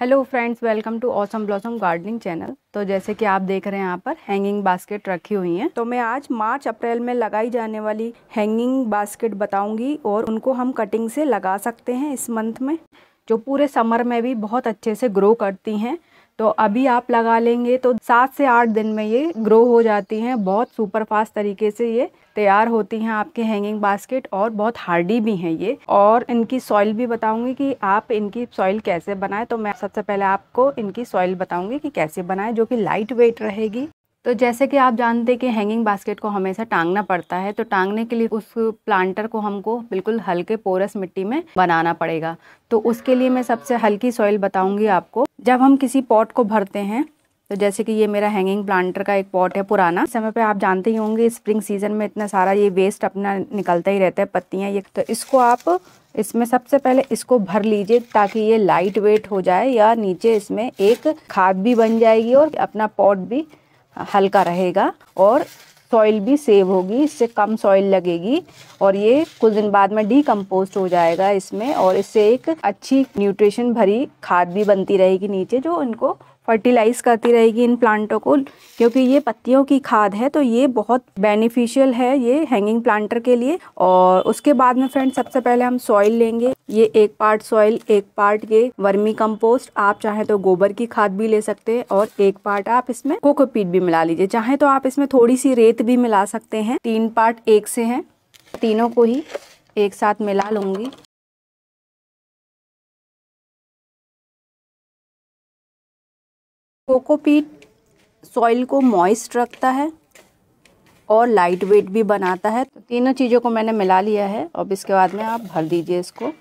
hello friends welcome to awesome blossom gardening channel तो जैसे कि आप देख रहे हैं यहाँ पर हैंगिंग बास्केट रखी हुई हैं तो मैं आज मार्च अप्रैल में लगाई जाने वाली हैंगिंग बास्केट बताऊंगी और उनको हम कटिंग से लगा सकते हैं इस मंथ में जो पूरे समर में भी बहुत अच्छे से ग्रो करती हैं तो अभी आप लगा लेंगे तो सात से आठ दिन में ये ग्रो हो जाती हैं बहुत सुपर फास्ट तरीके से ये तैयार होती हैं आपके हैंगिंग बास्केट और बहुत हार्डी भी हैं ये और इनकी सॉइल भी बताऊंगी कि आप इनकी सॉइल कैसे बनाएं तो मैं सबसे पहले आपको इनकी सॉइल बताऊंगी कि कैसे बनाएं जो कि लाइट वेट रहेगी तो जैसे कि आप जानते हैं कि हैंगिंग बास्केट को हमेशा टांगना पड़ता है तो टांगने के लिए उस प्लांटर को हमको बिल्कुल हल्के पोरस मिट्टी में बनाना पड़ेगा तो उसके लिए मैं सबसे हल्की सॉइल बताऊंगी आपको जब हम किसी पॉट को भरते हैं तो जैसे कि ये मेरा हैंगिंग प्लांटर का एक पॉट है पुराना समय पे आप जानते ही होंगे स्प्रिंग सीजन में इतना सारा ये वेस्ट अपना निकलता ही रहता है पत्तियाँ ये तो इसको आप इसमें सबसे पहले इसको भर लीजिए ताकि ये लाइट वेट हो जाए या नीचे इसमें एक खाद भी बन जाएगी और अपना पॉट भी हल्का रहेगा और सॉइल भी सेव होगी इससे कम सॉइल लगेगी और ये कुछ दिन बाद में डीकम्पोस्ट हो जाएगा इसमें और इससे एक अच्छी न्यूट्रिशन भरी खाद भी बनती रहेगी नीचे जो इनको फर्टिलाइज़ करती रहेगी इन प्लांटों को क्योंकि ये पत्तियों की खाद है तो ये बहुत बेनिफिशियल है ये हैंगिंग प्लांटर के लिए और उसके बाद में फ्रेंड सबसे पहले हम सॉइल लेंगे ये एक पार्ट सॉइल एक पार्ट ये वर्मी कंपोस्ट आप चाहे तो गोबर की खाद भी ले सकते हैं और एक पार्ट आप इसमें कोकोपीट भी मिला लीजिए चाहे तो आप इसमें थोड़ी सी रेत भी मिला सकते हैं तीन पार्ट एक से हैं तीनों को ही एक साथ मिला लूंगी कोकोपीट सॉइल को मॉइस्ट रखता है और लाइट वेट भी बनाता है तो तीनों चीज़ों को मैंने मिला लिया है अब इसके बाद में आप भर दीजिए इसको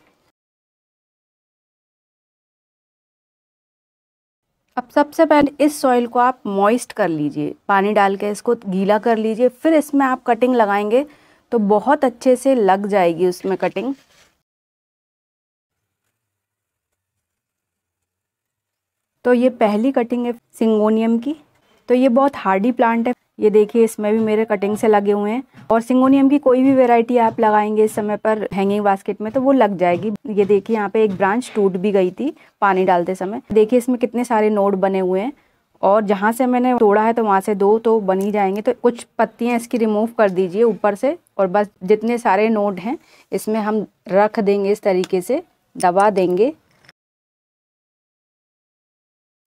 अब सबसे पहले इस सॉइल को आप मॉइस्ट कर लीजिए पानी डाल के इसको गीला कर लीजिए फिर इसमें आप कटिंग लगाएंगे तो बहुत अच्छे से लग जाएगी उसमें कटिंग तो ये पहली कटिंग है सिंगोनियम की तो ये बहुत हार्डी प्लांट है ये देखिए इसमें भी मेरे कटिंग से लगे हुए हैं और सिंगोनियम की कोई भी वेराइटी आप लगाएंगे इस समय पर हैंगिंग बास्केट में तो वो लग जाएगी ये देखिए यहाँ पे एक ब्रांच टूट भी गई थी पानी डालते समय देखिए इसमें कितने सारे नोड बने हुए हैं और जहाँ से मैंने तोड़ा है तो वहाँ से दो तो बन ही जाएंगे तो कुछ पत्तियाँ इसकी रिमूव कर दीजिए ऊपर से और बस जितने सारे नोड हैं इसमें हम रख देंगे इस तरीके से दबा देंगे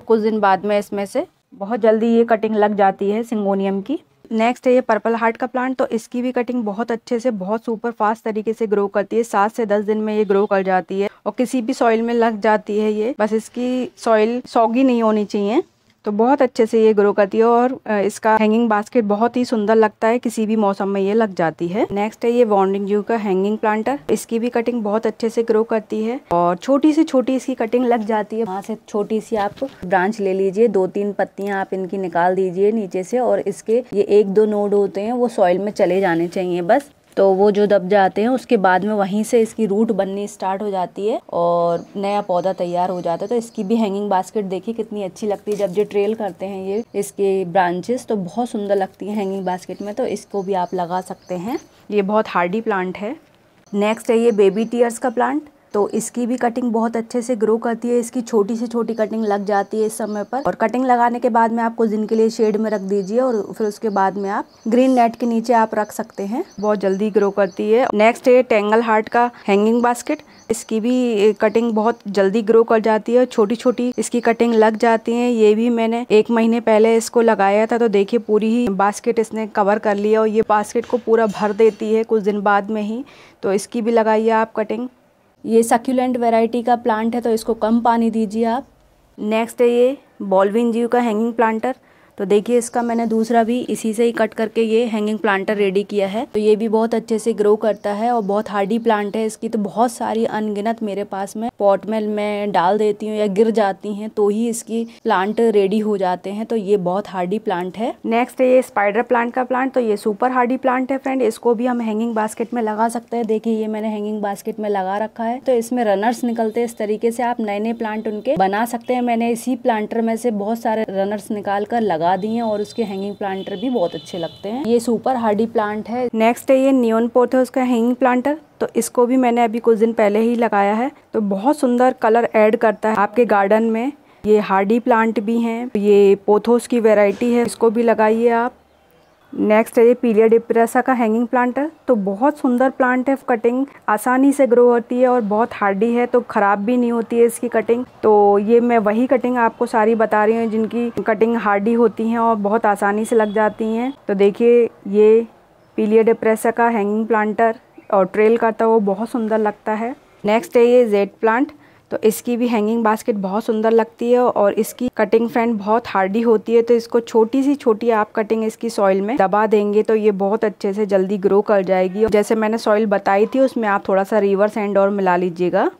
कुछ दिन बाद में इसमें से बहुत जल्दी ये कटिंग लग जाती है सिंगोनियम की नेक्स्ट है ये पर्पल हार्ट का प्लांट तो इसकी भी कटिंग बहुत अच्छे से बहुत सुपर फास्ट तरीके से ग्रो करती है सात से दस दिन में ये ग्रो कर जाती है और किसी भी सॉइल में लग जाती है ये बस इसकी सॉइल सौगी नहीं होनी चाहिए तो बहुत अच्छे से ये ग्रो करती है और इसका हैंगिंग बास्केट बहुत ही सुंदर लगता है किसी भी मौसम में ये लग जाती है नेक्स्ट है ये वॉन्डिंग जू का हैंगिंग प्लांटर इसकी भी कटिंग बहुत अच्छे से ग्रो करती है और छोटी से छोटी इसकी कटिंग लग जाती है वहाँ से छोटी सी आप ब्रांच ले लीजिए दो तीन पत्तियां आप इनकी निकाल दीजिए नीचे से और इसके ये एक दो नोड होते हैं वो सॉइल में चले जाने चाहिए बस तो वो जो दब जाते हैं उसके बाद में वहीं से इसकी रूट बननी स्टार्ट हो जाती है और नया पौधा तैयार हो जाता है तो इसकी भी हैंगिंग बास्केट देखिए कितनी अच्छी लगती है जब ये ट्रेल करते हैं ये इसके ब्रांचेस तो बहुत सुंदर लगती है हैंगिंग बास्केट में तो इसको भी आप लगा सकते हैं ये बहुत हार्डी प्लांट है नेक्स्ट है ये बेबी टीयर्स का प्लांट तो इसकी भी कटिंग बहुत अच्छे से ग्रो करती है इसकी छोटी से छोटी कटिंग लग जाती है इस समय पर और कटिंग लगाने के बाद में आप कुछ दिन के लिए शेड में रख दीजिए और फिर उसके बाद में आप ग्रीन नेट के नीचे आप रख सकते हैं बहुत जल्दी ग्रो करती है नेक्स्ट है टेंगल हार्ट का हैंगिंग बास्केट इसकी भी कटिंग बहुत जल्दी ग्रो कर जाती है छोटी छोटी इसकी कटिंग लग जाती है ये भी मैंने एक महीने पहले इसको लगाया था तो देखिए पूरी ही बास्केट इसने कवर कर लिया और ये बास्केट को पूरा भर देती है कुछ दिन बाद में ही तो इसकी भी लगाइए आप कटिंग ये सक्यूलेंट वेराइटी का प्लांट है तो इसको कम पानी दीजिए आप नेक्स्ट है ये बॉलविन जीव का हैंगिंग प्लांटर तो देखिए इसका मैंने दूसरा भी इसी से ही कट करके ये हैंगिंग प्लांटर रेडी किया है तो ये भी बहुत अच्छे से ग्रो करता है और बहुत हार्डी प्लांट है इसकी तो बहुत सारी अनगिनत मेरे पास में पॉट में मैं डाल देती हूँ या गिर जाती हैं तो ही इसकी प्लांट रेडी हो जाते हैं तो ये बहुत हार्डी प्लांट है नेक्स्ट है ये स्पाइडर प्लांट का प्लांट तो ये सुपर हार्डी प्लांट है फ्रेंड इसको भी हम हैंगिंग बास्केट में लगा सकते हैं देखिए ये मैंने हैंगिंग बास्केट में लगा रखा है तो इसमें रनर्स निकलते हैं इस तरीके से आप नए नए प्लांट उनके बना सकते हैं मैंने इसी प्लांटर में से बहुत सारे रनर्स निकाल कर लगा लगा दी हैं और उसके हैंगिंग प्लांटर भी बहुत अच्छे लगते हैं ये सुपर हार्डी प्लांट है नेक्स्ट है ये नियोन पोथ है उसका हैंगिंग प्लांटर तो इसको भी मैंने अभी कुछ दिन पहले ही लगाया है तो बहुत सुंदर कलर ऐड करता है आपके गार्डन में ये हार्डी प्लांट भी हैं ये पोथोस की वैरायटी है इसको भी लगाइए आप नेक्स्ट है ये पीलिया डिप्रेसा का हैंगिंग प्लांट है तो बहुत सुंदर प्लांट है कटिंग आसानी से ग्रो होती है और बहुत हार्डी है तो ख़राब भी नहीं होती है इसकी कटिंग तो ये मैं वही कटिंग आपको सारी बता रही हूँ जिनकी कटिंग हार्डी होती हैं और बहुत आसानी से लग जाती हैं तो देखिए ये पीलिया डिप्रेसा का हैंगिंग प्लांटर और ट्रेल करता वो बहुत सुंदर लगता है नेक्स्ट है ये जेड प्लांट तो इसकी भी हैंगिंग बास्केट बहुत सुंदर लगती है और इसकी कटिंग फ्रेंड बहुत हार्डी होती है तो इसको छोटी सी छोटी आप कटिंग इसकी सॉइल में दबा देंगे तो ये बहुत अच्छे से जल्दी ग्रो कर जाएगी और जैसे मैंने सॉइल बताई थी उसमें आप थोड़ा सा रिवर्स एंड और मिला लीजिएगा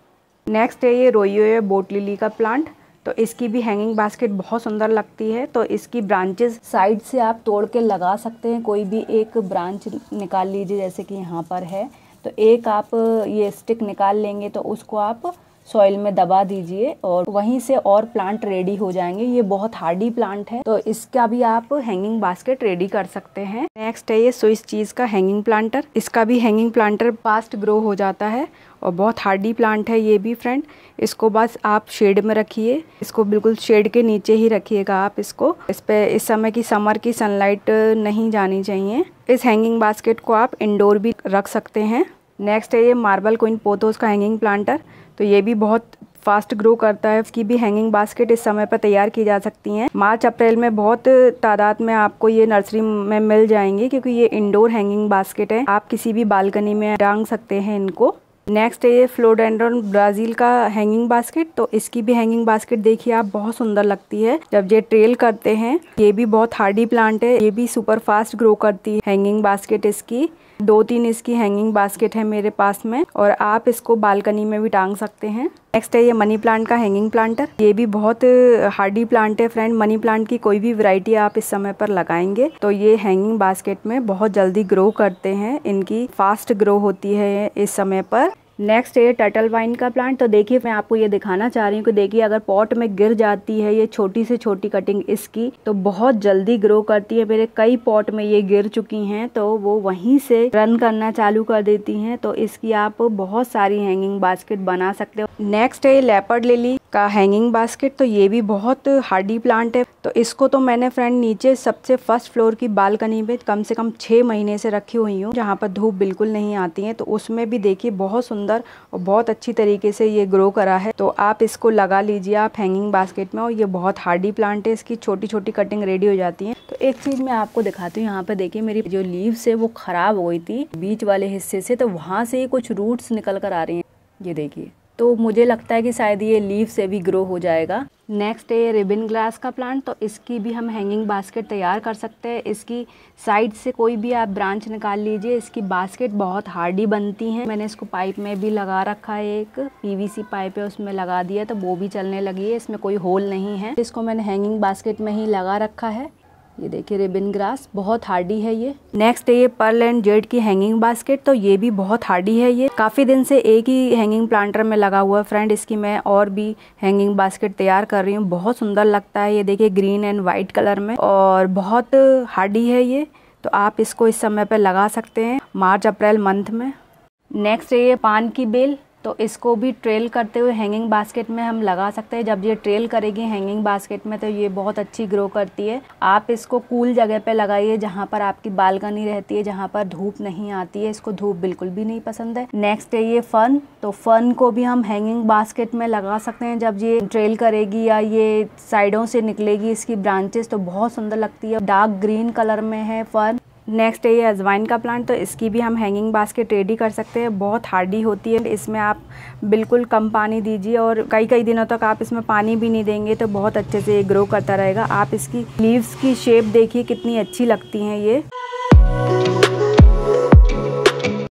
नेक्स्ट है ये है बोट लिली का प्लांट तो इसकी भी हैंगिंग बास्केट बहुत सुंदर लगती है तो इसकी ब्रांचेस साइड से आप तोड़ के लगा सकते हैं कोई भी एक ब्रांच निकाल लीजिए जैसे कि यहाँ पर है तो एक आप ये स्टिक निकाल लेंगे तो उसको आप सॉइल में दबा दीजिए और वहीं से और प्लांट रेडी हो जाएंगे ये बहुत हार्डी प्लांट है तो इसका भी आप हैंगिंग बास्केट रेडी कर सकते हैं नेक्स्ट है ये स्विस चीज़ का हैंगिंग प्लांटर इसका भी हैंगिंग प्लांटर फास्ट ग्रो हो जाता है और बहुत हार्डी प्लांट है ये भी फ्रेंड इसको बस आप शेड में रखिए इसको बिल्कुल शेड के नीचे ही रखिएगा आप इसको इस पे इस समय की समर की सनलाइट नहीं जानी चाहिए इस हैंगिंग बास्केट को आप इंडोर भी रख सकते हैं नेक्स्ट है ये मार्बल कोइन पोथोस का हैंगिंग प्लांटर तो ये भी बहुत फास्ट ग्रो करता है उसकी भी हैंगिंग बास्केट इस समय पर तैयार की जा सकती हैं मार्च अप्रैल में बहुत तादाद में आपको ये नर्सरी में मिल जाएंगी क्योंकि ये इंडोर हैंगिंग बास्केट है आप किसी भी बालकनी में डांग सकते हैं इनको नेक्स्ट है ये फ्लोडेंड्रॉन ब्राज़ील का हैंगिंग बास्केट तो इसकी भी हैंगिंग बास्केट देखिए आप बहुत सुंदर लगती है जब ये ट्रेल करते हैं ये भी बहुत हार्डी प्लांट है ये भी सुपर फास्ट ग्रो करती है हैंगिंग बास्केट इसकी दो तीन इसकी हैंगिंग बास्केट है मेरे पास में और आप इसको बालकनी में भी टांग सकते हैं नेक्स्ट है ये मनी प्लांट का हैंगिंग प्लांटर ये भी बहुत हार्डी uh, प्लांट है फ्रेंड मनी प्लांट की कोई भी वैरायटी आप इस समय पर लगाएंगे तो ये हैंगिंग बास्केट में बहुत जल्दी ग्रो करते हैं इनकी फास्ट ग्रो होती है इस समय पर नेक्स्ट है टटल वाइन का प्लांट तो देखिए मैं आपको ये दिखाना चाह रही हूँ कि देखिए अगर पॉट में गिर जाती है ये छोटी से छोटी कटिंग इसकी तो बहुत जल्दी ग्रो करती है मेरे कई पॉट में ये गिर चुकी हैं तो वो वहीं से रन करना चालू कर देती हैं तो इसकी आप बहुत सारी हैंगिंग बास्केट बना सकते हो नेक्स्ट है लेपर्ड लिली का हैंगिंग बास्केट तो ये भी बहुत हार्डी प्लांट है तो इसको तो मैंने फ्रेंड नीचे सबसे फर्स्ट फ्लोर की बालकनी में कम से कम छः महीने से रखी हुई हूँ जहाँ पर धूप बिल्कुल नहीं आती है तो उसमें भी देखिए बहुत सुंदर और बहुत अच्छी तरीके से ये ग्रो करा है तो आप इसको लगा लीजिए आप हैंगिंग बास्केट में और ये बहुत हार्डी प्लांट है इसकी छोटी छोटी कटिंग रेडी हो जाती है तो एक चीज़ मैं आपको दिखाती हूँ यहाँ पर देखिए मेरी जो लीव्स है वो ख़राब हो गई थी बीच वाले हिस्से से तो वहाँ से ही कुछ रूट्स निकल कर आ रही हैं ये देखिए तो मुझे लगता है कि शायद ये लीव से भी ग्रो हो जाएगा नेक्स्ट है रिबन ग्लास का प्लांट तो इसकी भी हम हैंगिंग बास्केट तैयार कर सकते हैं इसकी साइड से कोई भी आप ब्रांच निकाल लीजिए इसकी बास्केट बहुत हार्डी बनती हैं मैंने इसको पाइप में भी लगा रखा है एक पीवीसी पाइप है उसमें लगा दिया तो वो भी चलने लगी है इसमें कोई होल नहीं है इसको मैंने हैंगिंग बास्केट में ही लगा रखा है ये देखिए रिबिन ग्रास बहुत हार्डी है ये नेक्स्ट है ये पर्ल एंड जेड की हैंगिंग बास्केट तो ये भी बहुत हार्डी है ये काफ़ी दिन से एक ही हैंगिंग प्लांटर में लगा हुआ है फ्रेंड इसकी मैं और भी हैंगिंग बास्केट तैयार कर रही हूँ बहुत सुंदर लगता है ये देखिए ग्रीन एंड वाइट कलर में और बहुत हार्डी है ये तो आप इसको इस समय पर लगा सकते हैं मार्च अप्रैल मंथ में नेक्स्ट है ये पान की बेल तो इसको भी ट्रेल करते हुए हैंगिंग बास्केट में हम लगा सकते हैं जब ये ट्रेल करेगी हैंगिंग बास्केट में तो ये बहुत अच्छी ग्रो करती है आप इसको कूल जगह पे लगाइए जहाँ पर आपकी बालकनी रहती है जहाँ पर धूप नहीं आती है इसको धूप बिल्कुल भी नहीं पसंद है नेक्स्ट है ये फन तो फन को भी हम हैंगिंग बास्केट में लगा सकते हैं जब ये ट्रेल करेगी या ये साइडों से निकलेगी इसकी ब्रांचेस तो बहुत सुंदर लगती है डार्क ग्रीन कलर में है फन नेक्स्ट है ये अजवाइन का प्लांट तो इसकी भी हम हैंगिंग बास्केट रेडी कर सकते हैं बहुत हार्डी होती है इसमें आप बिल्कुल कम पानी दीजिए और कई कई दिनों तक आप इसमें पानी भी नहीं देंगे तो बहुत अच्छे से ये ग्रो करता रहेगा आप इसकी लीव्स की शेप देखिए कितनी अच्छी लगती हैं ये